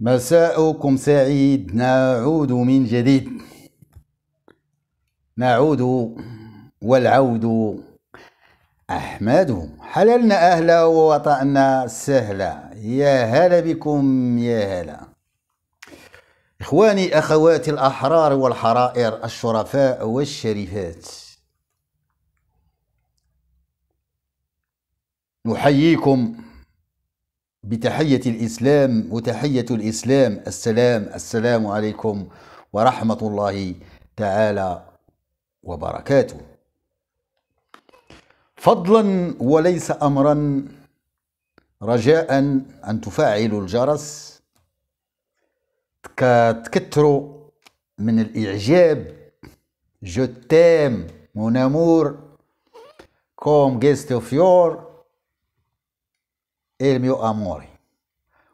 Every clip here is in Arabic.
مساؤكم سعيد نعود من جديد نعود والعود أحمد حللنا أهلا ووطأنا سهلا يا هلا بكم يا هلا إخواني أخواتي الأحرار والحرائر الشرفاء والشريفات نحييكم بتحية الإسلام وتحية الإسلام السلام السلام عليكم ورحمة الله تعالى وبركاته. فضلا وليس أمرا رجاء أن تفعلوا الجرس تكتروا من الإعجاب جتام تام كوم جيست اوف يور علمي أموري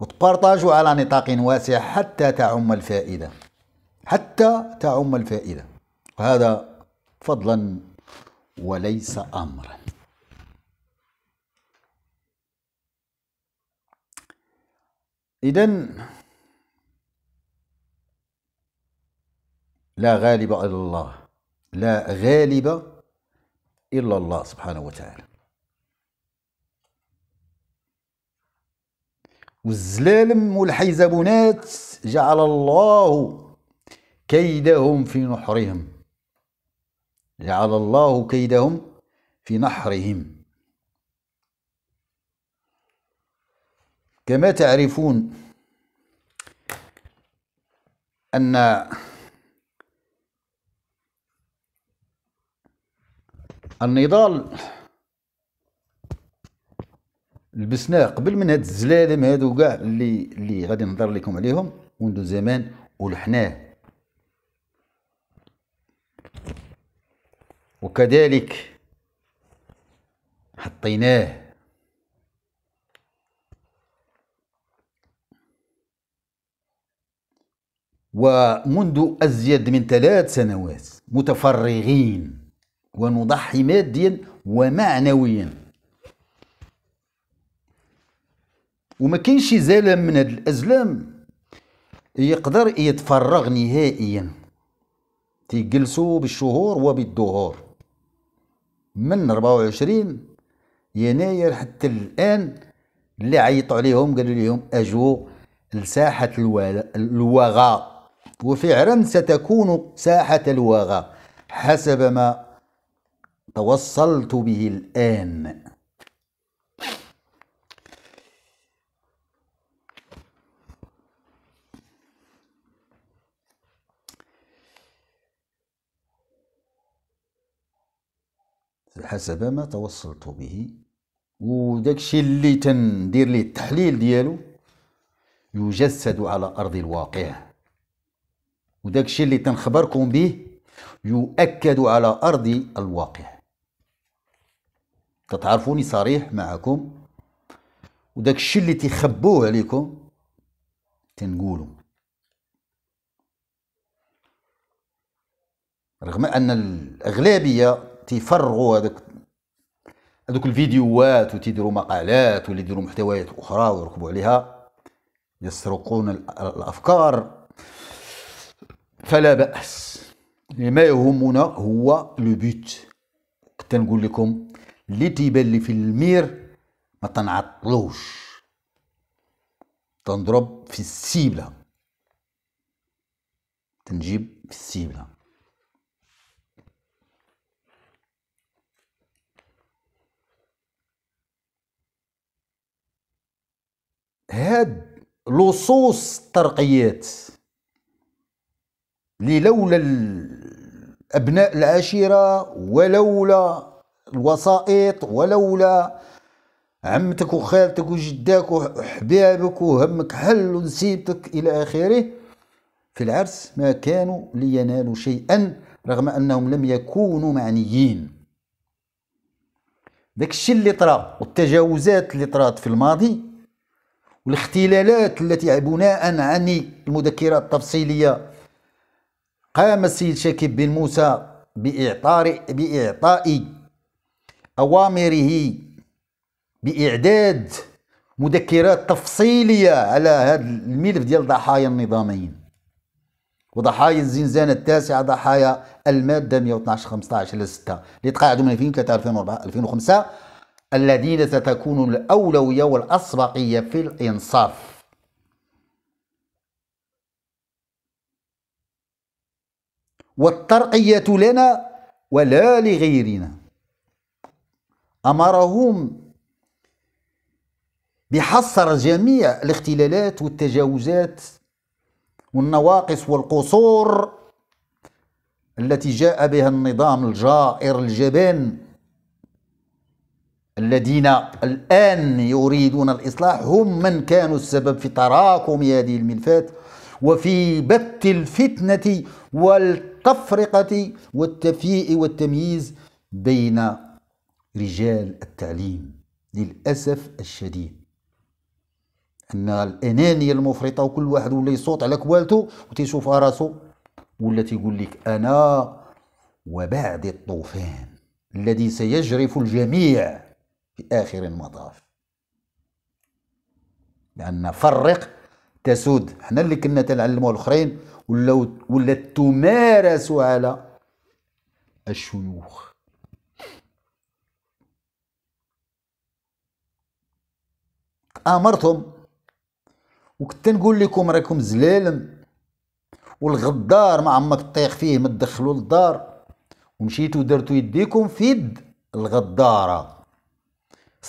وتبارطاجو على نطاق واسع حتى تعم الفائدة حتى تعم الفائدة وهذا فضلا وليس أمرا إذا لا غالب إلا الله لا غالب إلا الله سبحانه وتعالى والزلالم والحيزبونات جعل الله كيدهم في نحرهم جعل الله كيدهم في نحرهم كما تعرفون أن النضال لبسناه قبل من هاد الزلالم هادو كاع اللي اللي غادي نهضر لكم عليهم منذ زمان ولحناه وكذلك حطيناه ومنذ أزيد من ثلاث سنوات متفرغين ونضحي ماديا ومعنويا وما كاينش زلم من هاد الازلام يقدر يتفرغ نهائيا تيجلسوا بالشهور وبالدهور من 24 يناير حتى الان اللي عيطوا عليهم قالوا لهم اجوا لساحه الوغى وفعلا ستكون ساحه الوغى حسب ما توصلت به الان حسب ما توصلت به وداكشي اللي تندير ليه التحليل ديالو يجسد على ارض الواقع وداكشي اللي تنخبركم به يؤكد على ارض الواقع تتعرفوني صريح معكم وداكشي اللي تخبوه عليكم تنقولوا رغم ان الاغلبيه تيفرغوا هذاك هذوك الفيديوهات وتيديروا مقالات واللي يديروا محتويات اخرى ويركبوا عليها يسرقون الافكار فلا باس ما يهمنا هو لو بوت كنت نقول لكم اللي تيبان لي في المير ما تنعطلوش تنضرب في السيبله تنجيب في السيبله هاد لصوص الترقيات اللي لولا ابناء العشيره ولولا الوسائط ولولا عمتك وخالتك وجداك وحبابك وهمك حل ونسيبتك الى اخره في العرس ما كانوا لينالوا شيئا رغم انهم لم يكونوا معنيين داك الشيء اللي طرا والتجاوزات اللي طرات في الماضي والاختلالات التي بناء عن المذكرات التفصيلية قام السيد شاكب بن موسى بإعطاء بإعطاء أوامره بإعداد مذكرات تفصيلية على هذا الملف ديال ضحايا النظامين وضحايا الزنزانة التاسعة ضحايا المادة 112 15 إلى 6 اللي تقاعدوا من 2003 2004 2005 الذين ستكون الأولوية والأسبقية في الإنصاف والترقية لنا ولا لغيرنا أمرهم بحصر جميع الاختلالات والتجاوزات والنواقص والقصور التي جاء بها النظام الجائر الجبان الذين الآن يريدون الإصلاح هم من كانوا السبب في تراكم هذه الملفات وفي بث الفتنة والتفرقة والتفيء والتمييز بين رجال التعليم للأسف الشديد أن الأنانية المفرطة وكل واحد ولا يصوت على كوالته وتيشوف راسو ولا تيقول لك أنا وبعد الطوفان الذي سيجرف الجميع في آخر المطاف لأن فرق تسود احنا اللي كنا تنعلموا الآخرين ولا ولا تمارس على الشيوخ امرتهم وكنت نقول لكم راكم زلالم والغدار ما عمك تطيق فيه ما تدخلوا للدار ومشيتوا درتوا يديكم في يد الغداره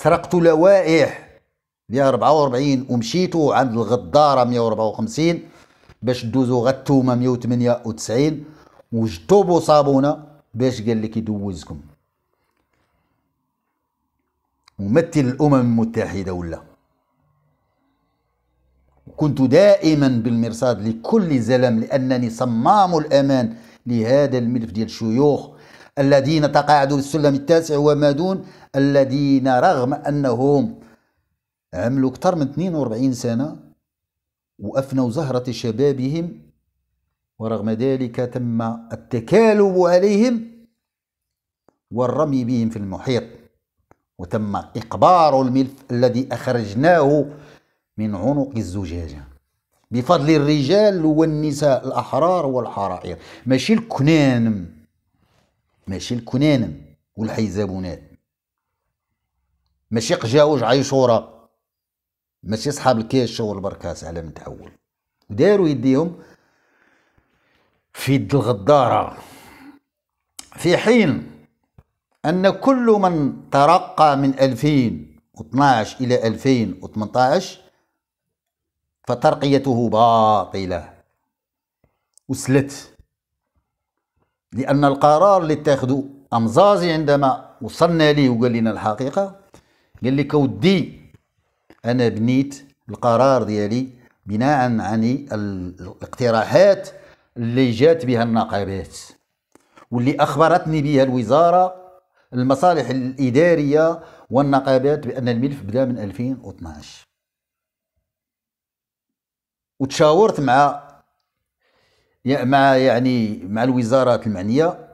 سرقت لوائح 144 ومشيتو عند الغداره 154 باش دوزو غتومه 198 وجدتو بصابونه باش قال لك يدوزكم ممثل الامم المتحده ولا كنت دائما بالمرصاد لكل زلم لانني صمام الامان لهذا الملف ديال الشيوخ الذين تقاعدوا بالسلم التاسع وما دون الذين رغم أنهم عملوا أكثر من 42 سنة وأفنوا زهرة شبابهم ورغم ذلك تم التكالب عليهم والرمي بهم في المحيط وتم إقبار الملف الذي أخرجناه من عنق الزجاجة بفضل الرجال والنساء الأحرار والحرائر ماشي الكنانم ماشي الكنانم والحيزابونات ماشي قجاوج عيشورة ماشي صحاب الكاشة والبركاس على من تحول داروا يديهم في يد الغدارة في حين أن كل من ترقى من 2012 إلى 2018 فترقيته باطلة وسلت لأن القرار اللي اتاخده أمزازي عندما وصلنا ليه وقال لنا الحقيقة قال لي كودي أنا بنيت القرار ديالي بناء عن الاقتراحات اللي جات بها النقابات واللي أخبرتني بها الوزارة المصالح الإدارية والنقابات بأن الملف بدأ من 2012 وتشاورت مع مع يعني مع الوزارات المعنيه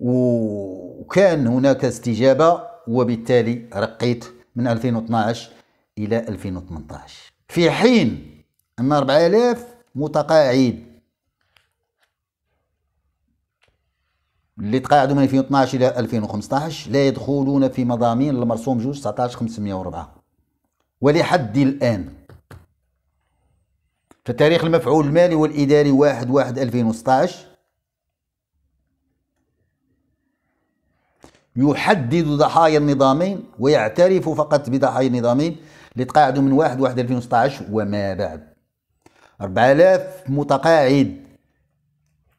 وكان هناك استجابه وبالتالي رقيت من 2012 الى 2018 في حين ان 4000 متقاعد اللي تقاعدوا من 2012 الى 2015 لا يدخلون في مضامين المرسوم جوج 19504 ولحد الان في تاريخ المفعول المالي والإداري 1 1 2016 يحدد ضحايا النظامين ويعترف فقط بضحايا النظامين اللي تقاعدوا من 1 1 2016 وما بعد 4000 متقاعد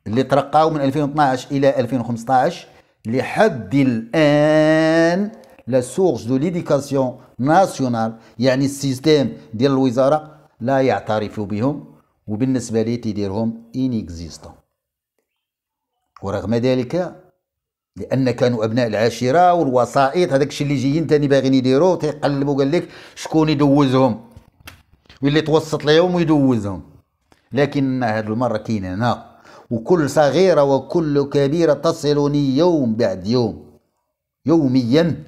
اللي ترقاو من 2012 إلى 2015 لحد الآن لا سورس دو ليديكاسيون ناسيونال يعني السيستيم ديال الوزارة لا يعترف بهم وبالنسبة لي تيديرهم إنيكزيستون ورغم ذلك لان كانوا ابناء العاشره والوسائط هذاك الشيء اللي جايين تاني باغيين يديروا تيقلبوا قال لك شكون يدوزهم واللي توسط ليهم ويدوزهم لكن هذه المره كاين هنا وكل صغيره وكل كبيره تصلني يوم بعد يوم يوميا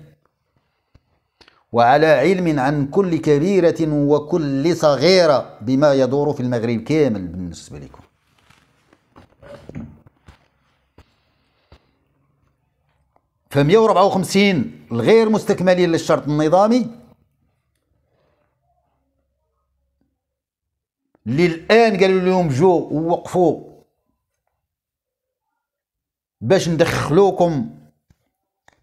وعلى علم عن كل كبيرة وكل صغيرة بما يدور في المغرب كامل بالنسبة لكم ف 154 الغير مستكملين للشرط النظامي اللي الان قالوا لهم جو ووقفوا باش ندخلوكم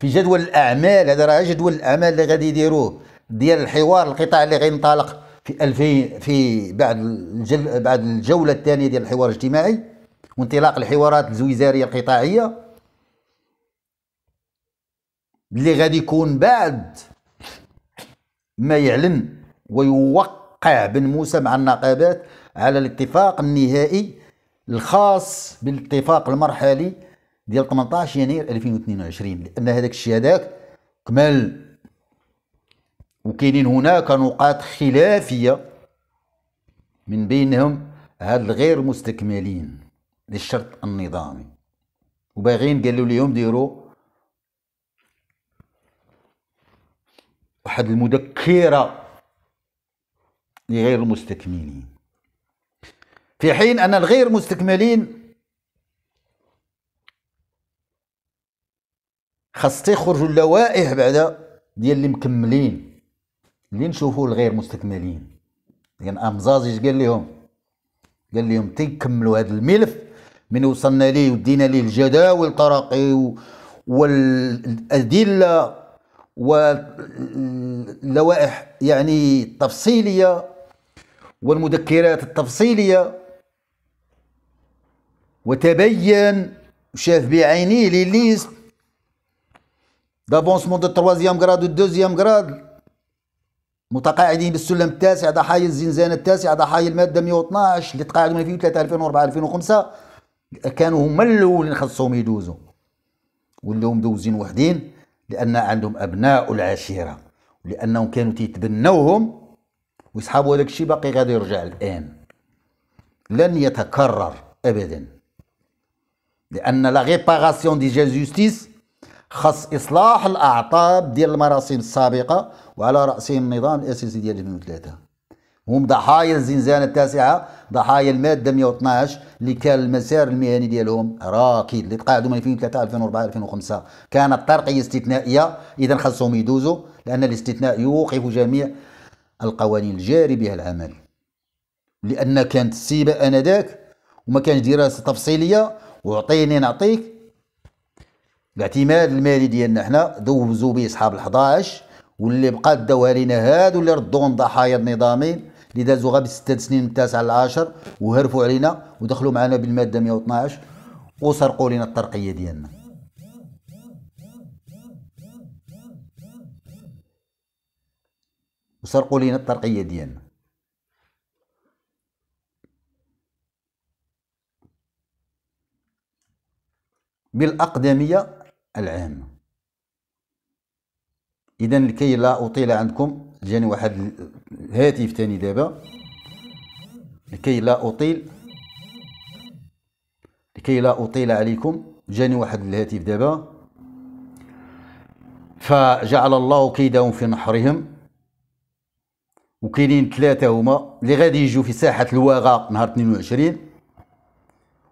في جدول الاعمال هذا راه جدول الاعمال اللي غادي يديروه ديال الحوار القطاع اللي غينطلق في 2000 في بعد الجل بعد الجوله الثانيه ديال الحوار الاجتماعي وانطلاق الحوارات الوزاريه القطاعيه اللي غادي يكون بعد ما يعلن ويوقع بن موسى مع النقابات على الاتفاق النهائي الخاص بالاتفاق المرحلي ديال 18 يناير 2022 لان هذاك الشيء هذاك كمل وكاينين هناك نقاط خلافيه من بينهم هاد الغير مستكملين للشرط النظامي وباغيين قالوا لهم ديروا واحد المذكره لغير المستكملين في حين ان الغير مستكملين خاص تيخرجوا اللوائح بعدا ديال اللي مكملين اللي نشوفوا الغير مستكملين يعني اش قال لهم قال لهم تيكملوا هذا الملف من وصلنا ليه ودينا ليه الجداول الطرقي والادله واللوائح يعني التفصيليه والمذكرات التفصيليه وتبين شاف بعينيه لليست d'avancement دو تروازيام كراد ودوزيام كراد متقاعدين بالسلم التاسع ضحايا الزنزانه التاسع ضحايا الماده 112 اللي تقاعدوا من 2003 2004 2005 كانوا هما الاولين خصهم يدوزوا ولاو مدوزين وحدين لان عندهم ابناء العشيره لانهم كانوا تيتبنوهم ويسحبوا هذاك الشيء باقي غادي يرجع الان لن يتكرر ابدا لان لا ريباراسيون دي جاستيس خاص اصلاح الاعطاب ديال المراسم السابقه وعلى راسهم النظام الاساسي ديال 2003 هم ضحايا الزنزانه التاسعه ضحايا الماده 112 اللي كان المسار المهني ديالهم راكد اللي تقاعدوا من 2003 2004 2005 كانت ترقيه استثنائيه اذا خاصهم يدوزوا لان الاستثناء يوقف جميع القوانين الجاري بها العمل لان كانت السيبه انذاك وما كانش دراسه تفصيليه وعطيني نعطيك الاعتماد المالي ديالنا حنا دوزو به اصحاب ال11 واللي بقى داوها لينا هادو اللي ردوهم ضحايا النظامين اللي دازو غير بستة سنين من التاسع للعاشر وهرفوا علينا ودخلوا معنا بالماده 112 وسرقوا لينا الترقيه ديالنا وسرقوا لينا الترقيه ديالنا بالاقدميه العام اذا لكي لا اطيل عندكم جاني واحد الهاتف ثاني دابا لكي لا اطيل لكي لا اطيل عليكم جاني واحد الهاتف دابا فجعل الله كيدهم في نحرهم وكاينين ثلاثه هما اللي غادي يجوا في ساحه الواغا نهار 22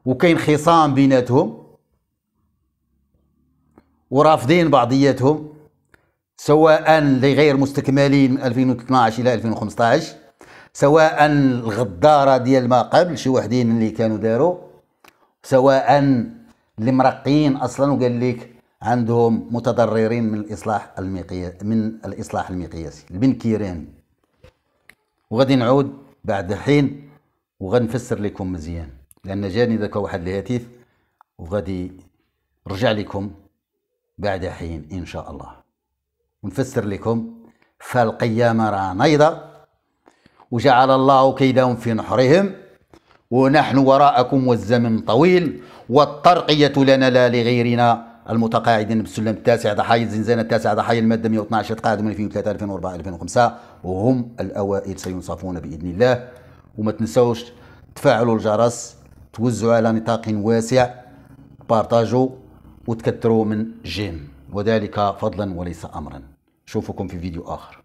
وكاين خصام بيناتهم ورافضين بعضياتهم سواء لغير مستكملين من 2012 الى 2015 سواء الغداره ديال ما قبل شي وحدين اللي كانوا داروا سواء اللي مرقين اصلا وقال لك عندهم متضررين من الاصلاح المقياسي من الاصلاح المقياسي البنكيرين وغادي نعود بعد حين وغنفسر لكم مزيان لان جاني ذاك واحد الهاتف وغادي رجع لكم بعد حين إن شاء الله ونفسر لكم فالقيامة راه نيضة وجعل الله كيدهم في نحرهم ونحن وراءكم والزمن طويل والترقية لنا لا لغيرنا المتقاعدين بالسلم التاسع ضحايا الزنزانة التاسع ضحايا المادة 112 تقاعدوا من 2003 2004 2005 وهم الأوائل سينصفون بإذن الله وما تنسوش تفعلوا الجرس توزعوا على نطاق واسع بارتاجوا وتكتروا من جيم وذلك فضلا وليس أمرا شوفكم في فيديو آخر